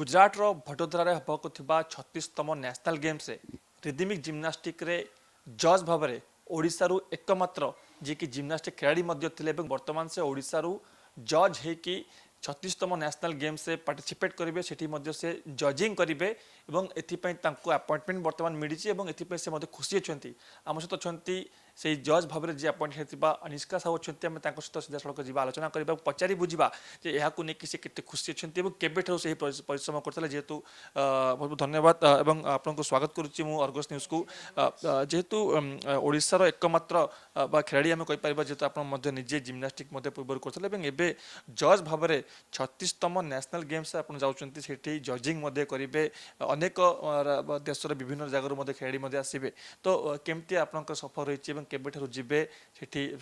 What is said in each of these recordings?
ଗୁଜରାଟର ଭଟୋଦରାରେ ହେବାକୁ ଥିବା ଛତିଶତମ ନ୍ୟାସନାଲ୍ ଗେମ୍ସରେ ରିଦିମିକ୍ ଜିମ୍ନାଷ୍ଟିକ୍ରେ ଜଜ୍ ଭାବରେ ଓଡ଼ିଶାରୁ ଏକମାତ୍ର ଯିଏକି ଜିମ୍ନାଷ୍ଟିକ୍ ଖେଳାଳି ମଧ୍ୟ ଥିଲେ ଏବଂ ବର୍ତ୍ତମାନ ସେ ଓଡ଼ିଶାରୁ ଜଜ୍ ହେଇକି ଛତିଶତମ ନ୍ୟାସନାଲ୍ ଗେମ୍ସରେ ପାର୍ଟିସିପେଟ୍ କରିବେ ସେଠି ମଧ୍ୟ ସେ ଜଜିଂ କରିବେ ଏବଂ ଏଥିପାଇଁ ତାଙ୍କୁ ଆପଏଣ୍ଟମେଣ୍ଟ ବର୍ତ୍ତମାନ ମିଳିଛି ଏବଂ ଏଥିପାଇଁ ସେ ମଧ୍ୟ ଖୁସି ଅଛନ୍ତି ଆମ ସହିତ ଅଛନ୍ତି সেই ଜଜ୍ ଭାବରେ ଯିଏ ଆପଏଣ୍ଟ ହେଇଥିବା ଅନିଷ୍କା ସାହୁ ଅଛନ୍ତି ଆମେ ତାଙ୍କ ସହିତ ସିଧାସଳଖ ଯିବା ଆଲୋଚନା କରିବା ପଚାରି ବୁଝିବା ଯେ ଏହାକୁ ନେଇକି ସେ କେତେ ଖୁସି ଅଛନ୍ତି ଏବଂ କେବେଠାରୁ ସେହି ପରିଶ୍ରମ କରିଥିଲେ ଯେହେତୁ ବହୁତ ଧନ୍ୟବାଦ ଏବଂ ଆପଣଙ୍କୁ ସ୍ୱାଗତ କରୁଛି ମୁଁ ଅର୍ଗସ୍ ନ୍ୟୁଜ୍କୁ ଯେହେତୁ ଓଡ଼ିଶାର ଏକମାତ୍ର ବା ଖେଳାଳି ଆମେ କହିପାରିବା ଯେହେତୁ ଆପଣ ମଧ୍ୟ ନିଜେ ଜିମ୍ନାଷ୍ଟିକ୍ ମଧ୍ୟ ପୂର୍ବରୁ କରୁଥିଲେ ଏବଂ ଏବେ ଜଜ୍ ଭାବରେ ଛତିଶତମ ନ୍ୟାସନାଲ୍ ଗେମ୍ସରେ ଆପଣ ଯାଉଛନ୍ତି ସେଠି ଜଜିଂ ମଧ୍ୟ କରିବେ ଅନେକ ଦେଶର ବିଭିନ୍ନ ଜାଗାରୁ ମଧ୍ୟ ଖେଳାଳି ମଧ୍ୟ ଆସିବେ ତ କେମିତି ଆପଣଙ୍କ ସଫଳ ରହିଛି ଏବଂ केबू जी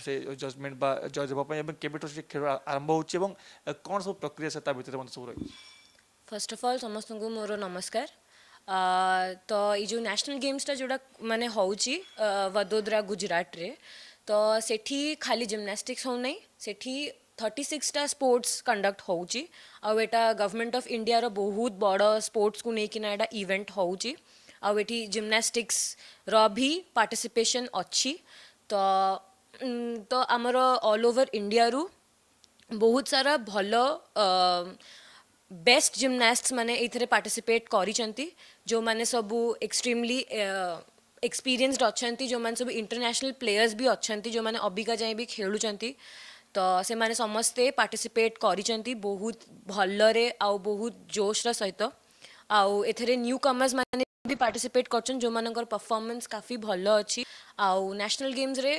से जजमेंट जज हाँ के खेल आरंभ हो कौन सब प्रक्रिया से सब रही फर्स्ट अफ अल समस्त मोर नमस्कार तो ये न्यासनाल गेम्सटा जोड़ा मानने हूँ वडोदरा गुजरात रे तो सेठी खाली जिमनास्टिक्स हूँ सेठी थर्टी सिक्सटा स्पोर्टस कंडक्ट हो गवर्नमेंट ऑफ इंडिया रो बहुत बड़ा स्पोर्ट्स को लेकिन यहाँ इवेंट होची। आठ एटी जिमनास्टिक्स री पार्टिसिपेशन अच्छी तो तो आमर ऑल ओवर इंडिया रू बहुत सारा भल बेस्ट जिमनास्ट मैंने ये पार्टिसिपेट कर जो मैंने सब एक्सट्रीमली एक्सपीरियंसड अच्छा जो मैंने सब इंटरनेशनल प्लेयर्स भी अच्छा जो मैंने अबिका जाए भी खेलुंच तो से मैंने समस्ते पार्टिसिपेट कर बहुत भल बहुत जोश्र सहित आउ ए न्यू कमर्स मैंने भी पार्टिसिपेट करछन जो मानकर परफॉर्मेंस काफी भल अछि आउ नेशनल गेम्स रे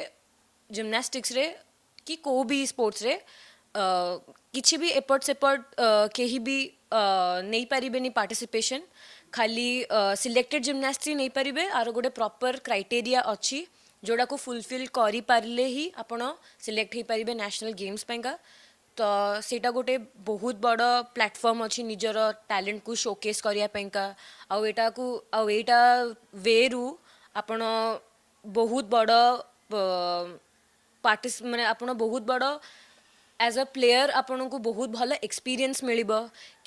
जिमनास्टिक्स रे कि को भी स्पोर्ट्स रे किसी भी एपट सेपट केही भी नहीं पारे पार्टिसिपेशन खाली सिलेक्टेड जिमनास्ट नहीं पारे आर गोटे प्रॉपर क्राइटेरिया अच्छी जोड़ा को फुलफिल करें ही आपड़ सिलेक्ट हो पारे न्यासनाल गेम्स ତ ସେଇଟା ଗୋଟେ ବହୁତ ବଡ଼ ପ୍ଲାଟଫର୍ମ ଅଛି ନିଜର ଟ୍ୟାଲେଣ୍ଟକୁ ଶୋକେସ୍ କରିବା ପାଇଁକା ଆଉ ଏଇଟାକୁ ଆଉ ଏଇଟା ୱେରୁ ଆପଣ ବହୁତ ବଡ଼ ପାର୍ଟିସ୍ ମାନେ ଆପଣ ବହୁତ ବଡ଼ एज अ प्लेयर आपन को बहुत भल एक्सपीरियंस मिल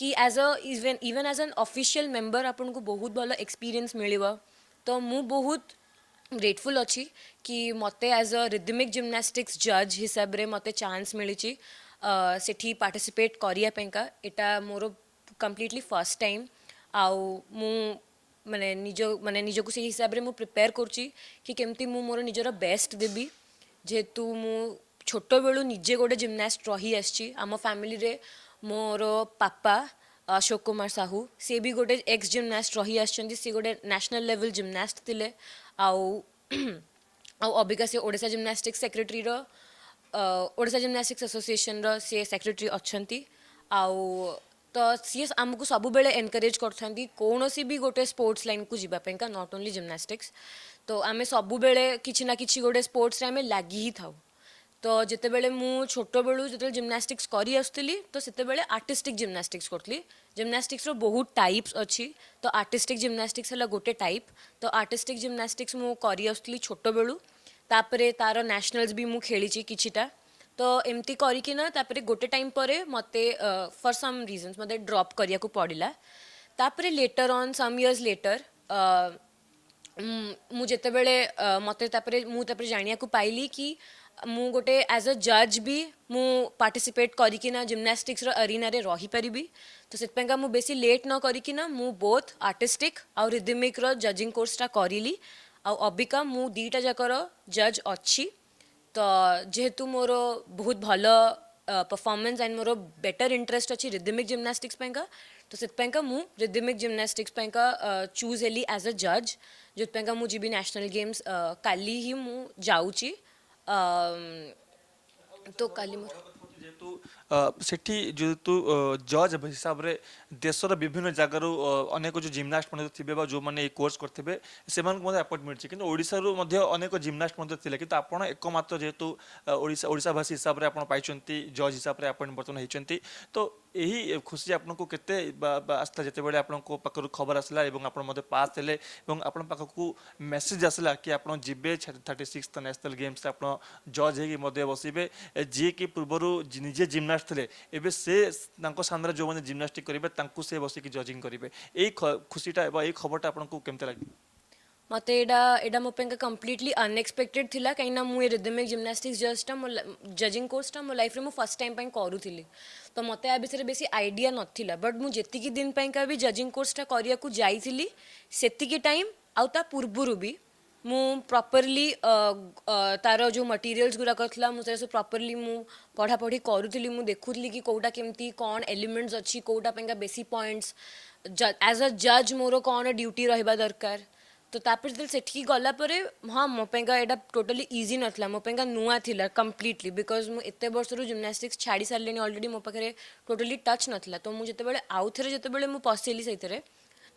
कि एज अवेन even as an official member आपण को बहुत भल एक्सपीरियंस मिल तो मु बहुत ग्रेटफुल अच्छी कि मत एज अ रिदमिक जिम्नास्टिक्स जज हिसाब से मत चान्स मिली सेठी पार्टिसिपेट करिया इटा मोर कम्प्लीटली फर्स्ट टाइम आउ मु मैंने निजो माने निजो को हिसाब से मुझे प्रिपेयर करची कि केमती मु मोर निजरा बेस्ट देबी जेतु मु छोटो बेलु निजे गोटे जिमनास्ट रही आसची फैमिली रे मोर पापा अशोक कुमार साहू सी भी गोटे एक्स जिमनास्ट रही आस गोटे नेशनल लेवल जिमनास्ट थे आउ से ओडा जिमनास्टिक्स सेक्रेटरी रो ओडिशा जिमनास्टिक्स एसोसिएसन रेक्रेटरी अच्छा आउ तो सी आमको सब बेले एनकरेज करोसी भी गोटे स्पोर्ट्स लाइन को जीपाई का नॉट ओनली जिमनास्टिक्स तो आम सब किसी ना कि गोटे स्पोर्ट्स आम लग ही था तो जिते बोट बेलू जो जिमनास्टिक्स करी तो से आर्टिस्टिक जिमनास्टिक्स करी जिमनास्टिक्स बहुत टाइप्स अच्छी तो आर्टिस्टिक जिमनास्टिक्स है गोटे टाइप तो आर्टिस्टिक जिमनास्टिक्स मुझे छोट बेलू तापरे तार नेशनल्स भी मुझे खेली किटा तो एमती करना गोटे टाइम पर मत फर सम रिजन्स मत ड्रप करा पड़ा तापर लेटर अन् सम इयर्स लेटर मुझे मतरे मुझे जानवाक पाइली कि मु गोटे एज अ जज भी मु पार्टिसिपेट करना जिमनास्टिक्स अरिन रहीपरि तो से मुझे बेसी लेट न करना मुझ बोथ आर्टिस्टिक आउ रिदमिक्र जजिंग कोर्सटा करी आबिका मु दीटा जाकर जज अच्छी तो जेहेतु मोर बहुत भल performance and more better interest अच्छी रिदमिक जिमनास्टिक्स का तो से रिदमिक जिमनास्टिक्स का चूज हैली एज अ जज जो मुझे नेशनल गेम्स का मुझे तो कल ସେଠି ଯେହେତୁ ଜଜ୍ ହିସାବରେ ଦେଶର ବିଭିନ୍ନ ଜାଗାରୁ ଅନେକ ଯେଉଁ ଜିମ୍ନାଷ୍ଟ ମଧ୍ୟ ଥିବେ ବା ଯେଉଁମାନେ ଏଇ କୋର୍ସ କରିଥିବେ ସେମାନଙ୍କୁ ମଧ୍ୟ ଆପଏଣ୍ଟମେଣ୍ଟ ଅଛି କିନ୍ତୁ ଓଡ଼ିଶାରୁ ମଧ୍ୟ ଅନେକ ଜିମ୍ନାଷ୍ଟ ମଧ୍ୟ ଥିଲେ କିନ୍ତୁ ଆପଣ ଏକମାତ୍ର ଯେହେତୁ ଓଡ଼ିଶା ଓଡ଼ିଶାଭାଷୀ ହିସାବରେ ଆପଣ ପାଇଛନ୍ତି ଜଜ୍ ହିସାବରେ ଆପଏଣ୍ଟ ବର୍ତ୍ତମାନ ହୋଇଛନ୍ତି ତ ଏହି ଖୁସି ଆପଣଙ୍କୁ କେତେ ଆସିଲା ଯେତେବେଳେ ଆପଣଙ୍କ ପାଖରୁ ଖବର ଆସିଲା ଏବଂ ଆପଣ ମଧ୍ୟ ପାସ୍ ହେଲେ ଏବଂ ଆପଣ ପାଖକୁ ମେସେଜ୍ ଆସିଲା କି ଆପଣ ଯିବେ ଥାର୍ଟି ସିକ୍ସ ନ୍ୟାସନାଲ୍ ଗେମ୍ସରେ ଆପଣ ଜଜ୍ ହେଇକି ମଧ୍ୟ ବସିବେ ଯିଏକି ପୂର୍ବରୁ ନିଜେ ଜିମ୍ନାଷ୍ଟ আসলে এবে সে তাঙ্ক সামনে যে জিমনাস্টিক করবে তাঙ্কু সে বসিকি জজিং করবে এই খুশিটা বা এই খবরটা আপনার কেমতে লাগে মতো এটা এটা মো পাইকা কমপ্লিটলি আনএক্সপেক্টেড লা কিনা মু রিদমিক জিমনাস্টিক্স জজটা মো জজিং কোর্সটা মো লাইফরে মু ফার্স্ট টাইম পাই করুলি তো মতো এ বিষয়ে বেশি আইডিয়া নথিলা বট মু যেতিকি দিন পাইকা বি জজিং কোর্সটা করিয়াকু যাইছিলি সেতিকি টাইম আউ তা পূর্বরু বি ମୁଁ ପ୍ରପରଲି ତାର ଯେଉଁ ମଟେରିଆଲ୍ସ ଗୁଡ଼ାକ ଥିଲା ମୁଁ ସେଗୁଡ଼ା ସବୁ ପ୍ରପରଲି ମୁଁ ପଢ଼ାପଢ଼ି କରୁଥିଲି ମୁଁ ଦେଖୁଥିଲି କି କେଉଁଟା କେମିତି କ'ଣ ଏଲିମେଣ୍ଟସ୍ ଅଛି କେଉଁଟା ପାଇଁକା ବେଶୀ ପଏଣ୍ଟସ୍ ଆଜ୍ ଅ ଜଜ୍ ମୋର କ'ଣ ଡ୍ୟୁଟି ରହିବା ଦରକାର ତ ତାପରେ ଯେତେବେଳେ ସେଠିକି ଗଲା ପରେ ହଁ ମୋ ପାଇଁକା ଏଇଟା ଟୋଟାଲି ଇଜି ନଥିଲା ମୋ ପାଇଁକା ନୂଆ ଥିଲା କମ୍ପ୍ଲିଟଲି ବିକଜ୍ ମୁଁ ଏତେ ବର୍ଷରୁ ଜିମ୍ନାଷ୍ଟିକ୍ସ ଛାଡ଼ି ସାରିଲିଣି ଅଲରେଡ଼ି ମୋ ପାଖରେ ଟୋଟାଲି ଟଚ୍ ନଥିଲା ତ ମୁଁ ଯେତେବେଳେ ଆଉ ଥରେ ଯେତେବେଳେ ମୁଁ ପଶିଲି ସେଇଥିରେ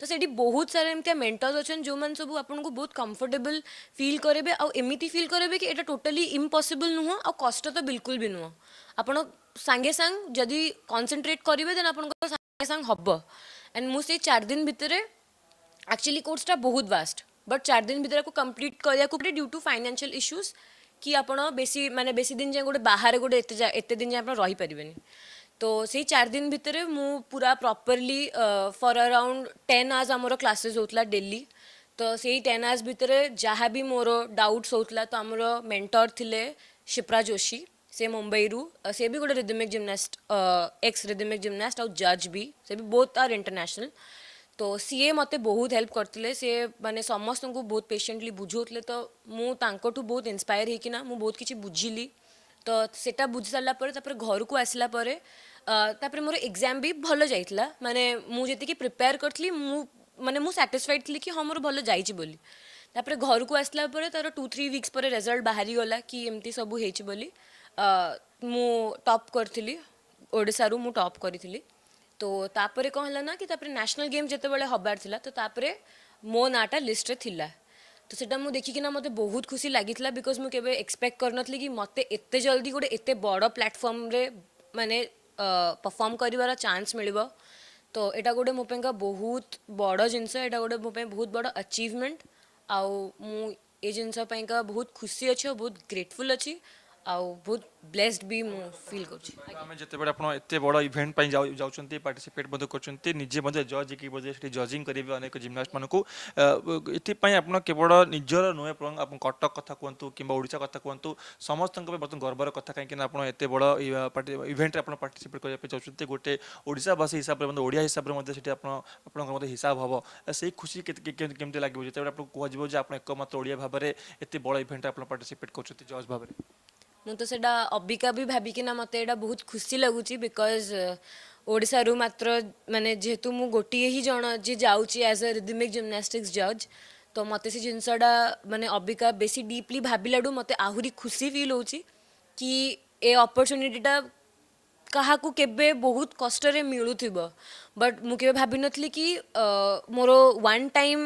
ତ ସେଠି ବହୁତ ସାରା ଏମିତିଆ ମେଣ୍ଟର୍ସ ଅଛନ୍ତି ଯେଉଁମାନେ ସବୁ ଆପଣଙ୍କୁ ବହୁତ କମ୍ଫର୍ଟେବଲ୍ ଫିଲ୍ କରେଇବେ ଆଉ ଏମିତି ଫିଲ୍ କରେଇବେ କି ଏଇଟା ଟୋଟାଲି ଇମ୍ପସିବଲ୍ ନୁହଁ ଆଉ କଷ୍ଟ ତ ବିଲକୁଲ ବି ନୁହଁ ଆପଣ ସାଙ୍ଗେ ସାଙ୍ଗ ଯଦି କନସେନ୍ଟ୍ରେଟ୍ କରିବେ ଦେନ୍ ଆପଣଙ୍କର ସାଙ୍ଗେ ସାଙ୍ଗ ହେବ ଆଣ୍ଡ ମୁଁ ସେଇ ଚାରି ଦିନ ଭିତରେ ଆକ୍ଚୁଆଲି କୋର୍ସଟା ବହୁତ ଭାଷ୍ଟ ବଟ୍ ଚାରି ଦିନ ଭିତରେ ଆକୁ କମ୍ପ୍ଲିଟ୍ କରିବାକୁ ପଡ଼େ ଡ୍ୟୁ ଟୁ ଫାଇନାନ୍ସିଆଲ୍ ଇସ୍ୟୁଜ୍ କି ଆପଣ ବେଶୀ ମାନେ ବେଶୀ ଦିନ ଯାଏଁ ଗୋଟେ ବାହାରେ ଗୋଟେ ଏତେ ଏତେ ଦିନ ଯାଏଁ ଆପଣ ରହିପାରିବେନି তো সেই চার দিন ভিতরে ମୁଁ ପୁରା properly for around ten hours ଆମର କ୍ଲାସେସ୍ ହେଉଥିଲା ଡେଲି ତ ସେଇ ଟେନ୍ ଆୱାର୍ସ ଭିତରେ ଯାହା ବି ମୋର ଡାଉଟ୍ସ ହେଉଥିଲା ତ ଆମର ମେଣ୍ଟର ଥିଲେ ଶିପ୍ରା ଯୋଶୀ ସେ ମୁମ୍ବାଇରୁ ସେ ବି ଗୋଟେ rhythmic gymnast ex rhythmic gymnast ଆଉ ଜଜ୍ ବି ସେ ବି ବହୁତ ଆର୍ ଇଣ୍ଟରନ୍ୟାସନାଲ୍ ତ ସିଏ ମୋତେ ବହୁତ ହେଲ୍ପ କରିଥିଲେ ସିଏ ମାନେ ସମସ୍ତଙ୍କୁ ବହୁତ ପେସେଣ୍ଟଲି ବୁଝାଉଥିଲେ ତ ମୁଁ ତାଙ୍କଠୁ ବହୁତ ଇନ୍ସପାୟାର ହେଇକିନା ମୁଁ ବହୁତ କିଛି ବୁଝିଲି ତ ସେଟା ବୁଝି ସାରିଲା ପରେ ତାପରେ ଘରକୁ ଆସିଲା ପରେ ତାପରେ ମୋର ଏକ୍ଜାମ୍ ବି ଭଲ ଯାଇଥିଲା ମାନେ ମୁଁ ଯେତିକି ପ୍ରିପେୟାର କରିଥିଲି ମୁଁ ମାନେ ମୁଁ ସାଟିସ୍ଫାଏଡ଼୍ ଥିଲି କି ହଁ ମୋର ଭଲ ଯାଇଛି ବୋଲି ତାପରେ ଘରକୁ ଆସିଲା ପରେ ତା'ର ଟୁ ଥ୍ରୀ ୱିକ୍ସ ପରେ ରେଜଲ୍ଟ ବାହାରିଗଲା କି ଏମିତି ସବୁ ହେଇଛି ବୋଲି ମୁଁ ଟପ୍ କରିଥିଲି ଓଡ଼ିଶାରୁ ମୁଁ ଟପ୍ କରିଥିଲି ତ ତାପରେ କ'ଣ ହେଲା ନା କି ତାପରେ ନ୍ୟାସନାଲ୍ ଗେମ୍ ଯେତେବେଳେ ହେବାର ଥିଲା ତ ତାପରେ ମୋ ନାଁଟା ଲିଷ୍ଟରେ ଥିଲା ତ ସେଇଟା ମୁଁ ଦେଖିକିନା ମୋତେ ବହୁତ ଖୁସି ଲାଗିଥିଲା ବିକଜ୍ ମୁଁ କେବେ ଏକ୍ସପେକ୍ଟ କରିନଥିଲି କି ମୋତେ ଏତେ ଜଲ୍ଦି ଗୋଟେ ଏତେ ବଡ଼ ପ୍ଲାଟଫର୍ମରେ ମାନେ परफर्म कर चान्स मिल तो यहाँ गोटे मोप बहुत बड़ जिनस गोटे मोप बहुत बड़ अचिवमेंट आ जिनपाई का बहुत खुशी अच्छी बहुत ग्रेटफुल अच्छी ଆଉ ବହୁତ ବ୍ଲେସ୍ଡ ବି ମୁଁ ଫିଲ୍ କରୁଛି ଆମେ ଯେତେବେଳେ ଆପଣ ଏତେ ବଡ଼ ଇଭେଣ୍ଟ ପାଇଁ ଯାଉଛନ୍ତି ପାର୍ଟିସିପେଟ୍ ମଧ୍ୟ କରୁଛନ୍ତି ନିଜେ ମଧ୍ୟ ଜଜ୍ କି ବୋଧେ ସେଠି ଜଜିଂ କରିବେ ଅନେକ ଜିମ୍ନାଷ୍ଟମାନଙ୍କୁ ଏଥିପାଇଁ ଆପଣ କେବଳ ନିଜର ନୁହେଁ ବରଂ ଆପଣ କଟକ କଥା କୁହନ୍ତୁ କିମ୍ବା ଓଡ଼ିଶା କଥା କୁହନ୍ତୁ ସମସ୍ତଙ୍କ ପାଇଁ ବର୍ତ୍ତମାନ ଗର୍ବର କଥା କାହିଁକିନା ଆପଣ ଏତେ ବଡ଼ ଇଭେଣ୍ଟରେ ଆପଣ ପାର୍ଟିସିପେଟ୍ କରିବା ପାଇଁ ଚାହୁଁଛନ୍ତି ଗୋଟେ ଓଡ଼ିଶାବାସୀ ହିସାବରେ ମଧ୍ୟ ଓଡ଼ିଆ ହିସାବରେ ମଧ୍ୟ ସେଠି ଆପଣ ଆପଣଙ୍କର ମଧ୍ୟ ହିସାବ ହେବ ସେଇ ଖୁସି କେମିତି ଲାଗିବ ଯେତେବେଳେ ଆପଣଙ୍କୁ କୁହାଯିବ ଯେ ଆପଣ ଏକମାତ୍ର ଓଡ଼ିଆ ଭାବରେ ଏତେ ବଡ଼ ଇଭେଣ୍ଟରେ ଆପଣ ପାର୍ଟିସିପେଟ୍ କରୁଛନ୍ତି ଜଜ୍ ଭାବରେ ମୁଁ ତ ସେଇଟା ଅବିକା ବି ଭାବିକିନା ମୋତେ ଏଇଟା ବହୁତ ଖୁସି ଲାଗୁଛି ବିକଜ୍ ଓଡ଼ିଶାରୁ ମାତ୍ର ମାନେ ଯେହେତୁ ମୁଁ ଗୋଟିଏ ହିଁ ଜଣ ଯିଏ ଯାଉଛି ଆଜ୍ ଏ ରିଦିମିକ୍ ଜିମ୍ନାଷ୍ଟିକ୍ସ ଜଜ୍ ତ ମୋତେ ସେ ଜିନିଷଟା ମାନେ ଅବିକା ବେଶୀ ଡିପ୍ଲି ଭାବିଲାଠୁ ମୋତେ ଆହୁରି ଖୁସି ଫିଲ୍ ହେଉଛି କି ଏ ଅପରଚ୍ୟୁନିଟିଟା କାହାକୁ କେବେ ବହୁତ କଷ୍ଟରେ ମିଳୁଥିବ ବଟ୍ ମୁଁ କେବେ ଭାବିନଥିଲି କି ମୋର ୱାନ୍ ଟାଇମ୍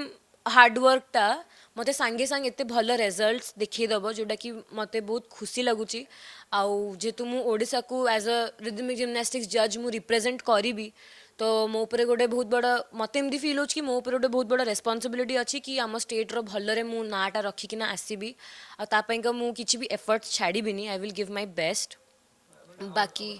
हार्डवर्कटा मत सांगे सांगे एत भल रेजल्ट देखेदेव जोटा कि मत बहुत खुशी लगुच आेहेतु मुझा को एज अ रिदमिक जिमनास्टिक्स जज मुझे रिप्रेजेंट करी तो मो मोर गोटे बहुत बड़ा मत एम फिल हो मोर गोटे बहुत बड़ा रेस्पनसबिलिटी अच्छी कि आम स्टेट भलि नाटा रखिकिना आसबि आई मुझे भी एफर्ट छाड़बी I will give my best बाकी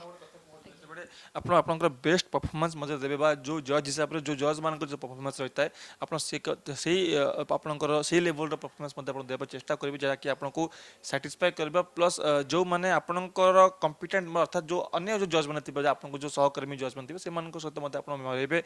आप आप बेस्ट परफर्मांस देवे जो जज हिसाब से जो जज मान जो परफर्मांस रही है आपर से लेवल परफर्मांस देखा चेस्टा करेंगे जहाँ कि आपको साटिस्फाई कर प्लस जो मैंने आपंकर कंपिटेंट अर्थात जो अन्य जो जज मैंने थे आपको जो सहकर्मी जज मैंने थे से सहित मत मिले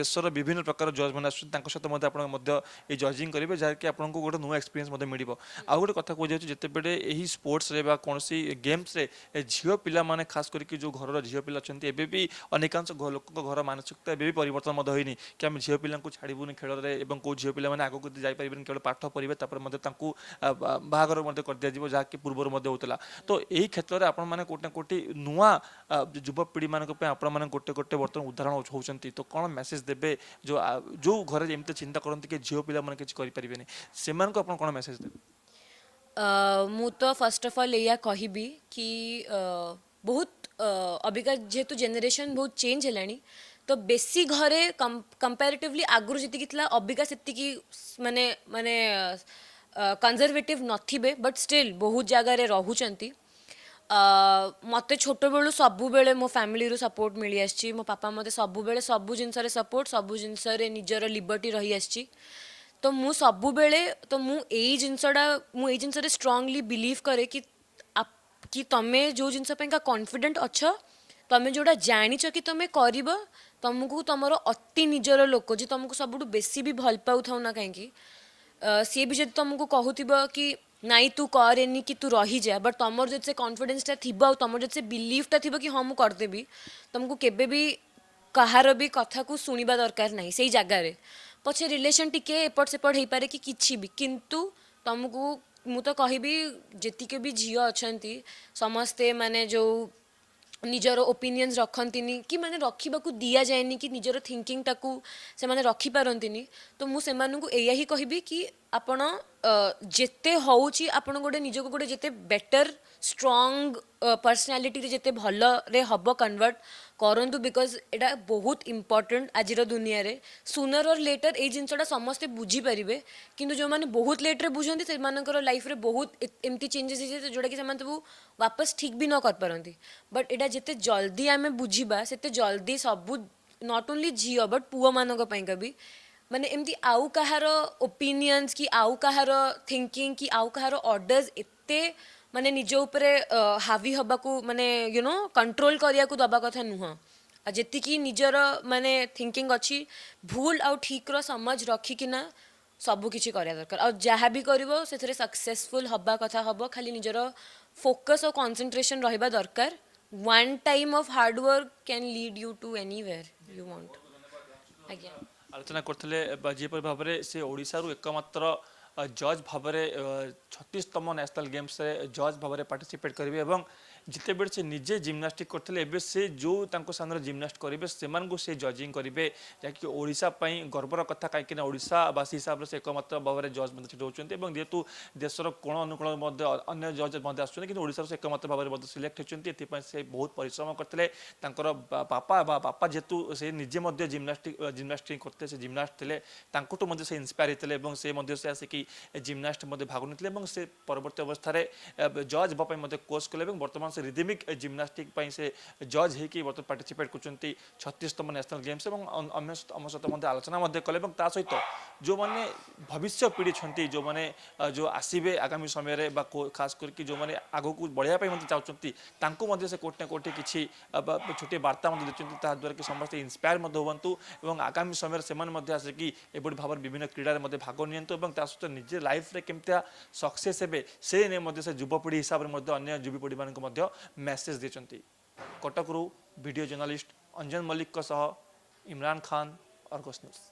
देशर विभिन्न प्रकार जज मैंने सहित ये जजिंग करेंगे जहाँ कि आपको गोटे नुआ एक्सपीरियंस मिले आउ गोटे कथ कहते जितेबाड़े यही स्पोर्ट्स कौन गेम्स झील पिला खास करके जो घर झील ପିଲା ଅଛନ୍ତି ଏବେ ବି ଅନେକାଂଶ ଲୋକଙ୍କ ଘର ମାନସିକତା ଏବେ ବି ପରିବର୍ତ୍ତନ ମଧ୍ୟ ହୋଇନି କି ଆମେ ଝିଅ ପିଲାଙ୍କୁ ଛାଡ଼ିବୁନି ଖେଳରେ ଏବଂ କେଉଁ ଝିଅ ପିଲାମାନେ ଆଗକୁ ଯାଇପାରିବେନି କେବଳ ପାଠ ପଢ଼ିବେ ତାପରେ ମଧ୍ୟ ତାଙ୍କୁ ବାହାଘର ମଧ୍ୟ କରିଦିଆଯିବ ଯାହାକି ପୂର୍ବରୁ ମଧ୍ୟ ହେଉଥିଲା ତ ଏହି କ୍ଷେତ୍ରରେ ଆପଣମାନେ କେଉଁଠି ନା କେଉଁଠି ନୂଆ ଯୁବପିଢ଼ିମାନଙ୍କ ପାଇଁ ଆପଣମାନେ ଗୋଟେ ଗୋଟେ ବର୍ତ୍ତମାନ ଉଦାହରଣ ହେଉଛନ୍ତି ତ କ'ଣ ମେସେଜ୍ ଦେବେ ଯେଉଁ ଯେଉଁ ଘରେ ଯେମିତି ଚିନ୍ତା କରନ୍ତି କି ଝିଅ ପିଲାମାନେ କିଛି କରିପାରିବେନି ସେମାନଙ୍କୁ ଆପଣ କ'ଣ ମେସେଜ୍ ଦେବେ ମୁଁ ତ ଫାର୍ଷ୍ଟ ଅଫ୍ ଅଲ୍ ଏଇଆ କହିବି କି ବହୁତ ଅବିକା ଯେହେତୁ ଜେନେରେସନ୍ ବହୁତ ଚେଞ୍ଜ ହେଲାଣି ତ ବେଶୀ ଘରେ କମ୍ପାରିଟିଭଲି ଆଗରୁ ଯେତିକି ଥିଲା ଅବିକା ସେତିକି ମାନେ ମାନେ କନ୍ଜରଭେଟିଭ୍ ନଥିବେ ବଟ୍ ଷ୍ଟିଲ୍ ବହୁତ ଜାଗାରେ ରହୁଛନ୍ତି ମୋତେ ଛୋଟବେଳୁ ସବୁବେଳେ ମୋ ଫ୍ୟାମିଲିରୁ ସପୋର୍ଟ ମିଳିଆସିଛି ମୋ ପାପା ମୋତେ ସବୁବେଳେ ସବୁ ଜିନିଷରେ ସପୋର୍ଟ ସବୁ ଜିନିଷରେ ନିଜର ଲିବର୍ଟି ରହିଆସିଛି ତ ମୁଁ ସବୁବେଳେ ତ ମୁଁ ଏଇ ଜିନିଷଟା ମୁଁ ଏଇ ଜିନିଷରେ ଷ୍ଟ୍ରଙ୍ଗଲି ବିଲିଭ୍ କରେ କି କି ତମେ ଯେଉଁ ଜିନିଷ ପାଇଁକା କନଫିଡେଣ୍ଟ ଅଛ ତମେ ଯେଉଁଟା ଜାଣିଛ କି ତମେ କରିବ ତମକୁ ତମର ଅତି ନିଜର ଲୋକ ଯେ ତମକୁ ସବୁଠୁ ବେଶୀ ବି ଭଲ ପାଉଥାଉ ନା କାହିଁକି ସିଏ ବି ଯଦି ତମକୁ କହୁଥିବ କି ନାଇଁ ତୁ କରେନି କି ତୁ ରହିଯା ବଟ୍ ତମର ଯଦି ସେ କନଫିଡେନ୍ସଟା ଥିବ ଆଉ ତମର ଯଦି ସେ ବିଲିଭ୍ଟା ଥିବ କି ହଁ ମୁଁ କରିଦେବି ତମକୁ କେବେ ବି କାହାର ବି କଥାକୁ ଶୁଣିବା ଦରକାର ନାହିଁ ସେଇ ଜାଗାରେ ପଛେ ରିଲେସନ୍ ଟିକେ ଏପଟ ସେପଟ ହେଇପାରେ କି କିଛି ବି କିନ୍ତୁ ତମକୁ मुझे कह जी भी झील अच्छा समस्ते मैंने जो निजर ओपिनियंस रखती कि मैंने रखा दि जाए कि निजर थिंकिंग से रखिपारती तो मुझे यही कह कि आपण जिते हूँ आप गोटे निजक गोटे जिते बेटर स्ट्रंग पर्सनालीटी जिते भल कनवर्ट କରନ୍ତୁ ବିକଜ୍ ଏଇଟା ବହୁତ ଇମ୍ପର୍ଟାଣ୍ଟ ଆଜିର ଦୁନିଆରେ ସୁନର ଅର୍ ଲେଟର୍ ଏଇ ଜିନିଷଟା ସମସ୍ତେ ବୁଝିପାରିବେ କିନ୍ତୁ ଯେଉଁମାନେ ବହୁତ ଲେଟ୍ରେ ବୁଝନ୍ତି ସେମାନଙ୍କର ଲାଇଫ୍ରେ ବହୁତ ଏମିତି ଚେଞ୍ଜେସ୍ ହେଇଯାଏ ଯେଉଁଟାକି ସେମାନେ ସବୁ ବାପସ ଠିକ୍ ବି ନ କରିପାରନ୍ତି ବଟ୍ ଏଇଟା ଯେତେ ଜଲ୍ଦି ଆମେ ବୁଝିବା ସେତେ ଜଲ୍ଦି ସବୁ ନଟ୍ ଓନ୍ଲି ଝିଅ ବଟ୍ ପୁଅମାନଙ୍କ ପାଇଁକା ବି ମାନେ ଏମିତି ଆଉ କାହାର ଓପିନିଅନ୍ସ କି ଆଉ କାହାର ଥିଙ୍କିଙ୍ଗ କି ଆଉ କାହାର ଅର୍ଡ଼ର୍ସ ଏତେ मानते निज हावी हाँ को मानने यू नो कंट्रोल करने को दबा कथा नुह जी निजर मानने थिंकिंग अच्छी भूल आउ ठीक समझ रखिकिना सबकि दरकार आ सक्सेफुल हवा कथा हम खाली निजर फोकस और कन्सनट्रेसन रहा दरकार one time of hard work can lead you to anywhere you want आज आलोचना करते भाव से ओडिशा एकम्र जज भाव में न्यासनाल गेम्स जज भाव में पार्टीसीपेट करेंगे और ଯେତେବେଳେ ସେ ନିଜେ ଜିମ୍ନାଷ୍ଟିକ୍ କରିଥିଲେ ଏବେ ସେ ଯେଉଁ ତାଙ୍କ ସ୍ଥାନରେ ଜିମ୍ନାଷ୍ଟ କରିବେ ସେମାନଙ୍କୁ ସେ ଜଜିଂ କରିବେ ଯାହାକି ଓଡ଼ିଶା ପାଇଁ ଗର୍ବର କଥା କାହିଁକିନା ଓଡ଼ିଶାବାସୀ ହିସାବରେ ସେ ଏକମାତ୍ର ଭାବରେ ଜଜ୍ ମଧ୍ୟ ସେଠି ହେଉଛନ୍ତି ଏବଂ ଯେହେତୁ ଦେଶର କୋଣ ଅନୁକୋଣ ମଧ୍ୟ ଅନ୍ୟ ଜଜ୍ ମଧ୍ୟ ଆସୁଛନ୍ତି କିନ୍ତୁ ଓଡ଼ିଶାର ସେ ଏକମାତ୍ର ଭାବରେ ମଧ୍ୟ ସିଲେକ୍ଟ ହୋଇଛନ୍ତି ଏଥିପାଇଁ ସେ ବହୁତ ପରିଶ୍ରମ କରିଥିଲେ ତାଙ୍କର ବାପା ବା ବାପା ଯେହେତୁ ସେ ନିଜେ ମଧ୍ୟ ଜିମ୍ନାଷ୍ଟିକ୍ ଜିମ୍ନାଷ୍ଟିକ୍ କରିଥିଲେ ସେ ଜିମ୍ନାଷ୍ଟ ଥିଲେ ତାଙ୍କଠୁ ମଧ୍ୟ ସେ ଇନ୍ସପାୟାର ହୋଇଥିଲେ ଏବଂ ସେ ମଧ୍ୟ ସେ ଆସିକି ଜିମ୍ନାଷ୍ଟ ମଧ୍ୟ ଭାଗ ନେଇଥିଲେ ଏବଂ ସେ ପରବର୍ତ୍ତୀ ଅବସ୍ଥାରେ ଜଜ୍ ହେବା ପାଇଁ ମଧ୍ୟ କୋର୍ସ କଲେ ଏବଂ ବର୍ତ୍ତମାନ ସେ ରିଦିମିକ୍ ଜିମ୍ନାଷ୍ଟିକ୍ ପାଇଁ ସେ ଜଜ୍ ହେଇକି ବର୍ତ୍ତମାନ ପାର୍ଟିସିପେଟ୍ କରୁଛନ୍ତି ଛତିଶତମ ନ୍ୟାସନାଲ୍ ଗେମ୍ସ ଏବଂ ଆମ ସହିତ ମଧ୍ୟ ଆଲୋଚନା ମଧ୍ୟ କଲେ ଏବଂ ତା ସହିତ ଯେଉଁମାନେ ଭବିଷ୍ୟ ପିଢ଼ି ଅଛନ୍ତି ଯେଉଁମାନେ ଯେଉଁ ଆସିବେ ଆଗାମୀ ସମୟରେ ବା ଖାସ କରିକି ଯେଉଁମାନେ ଆଗକୁ ବଢ଼ିବା ପାଇଁ ମଧ୍ୟ ଚାହୁଁଛନ୍ତି ତାଙ୍କୁ ମଧ୍ୟ ସେ କୋଉଠି ନା କୋଉଠି କିଛି ଛୋଟିଏ ବାର୍ତ୍ତା ମଧ୍ୟ ଦେଉଛନ୍ତି ତାହାଦ୍ୱାରା କି ସମସ୍ତେ ଇନ୍ସପାୟାର ମଧ୍ୟ ହୁଅନ୍ତୁ ଏବଂ ଆଗାମୀ ସମୟରେ ସେମାନେ ମଧ୍ୟ ଆସିକି ଏଭଳି ଭାବରେ ବିଭିନ୍ନ କ୍ରୀଡ଼ାରେ ମଧ୍ୟ ଭାଗ ନିଅନ୍ତୁ ଏବଂ ତା ସହିତ ନିଜେ ଲାଇଫ୍ରେ କେମିତିଆ ସକ୍ସେସ୍ ହେବେ ସେ ନେଇ ମଧ୍ୟ ସେ ଯୁବପିଢ଼ି ହିସାବରେ ମଧ୍ୟ ଅନ୍ୟ ଯୁବପିଢ଼ିମାନଙ୍କୁ ମଧ୍ୟ मैसेज दे चुनती কটکرو ভিডিও জার্নালিস্ট अंजन मलिक কো সহ ইমরান খান আর গোসনস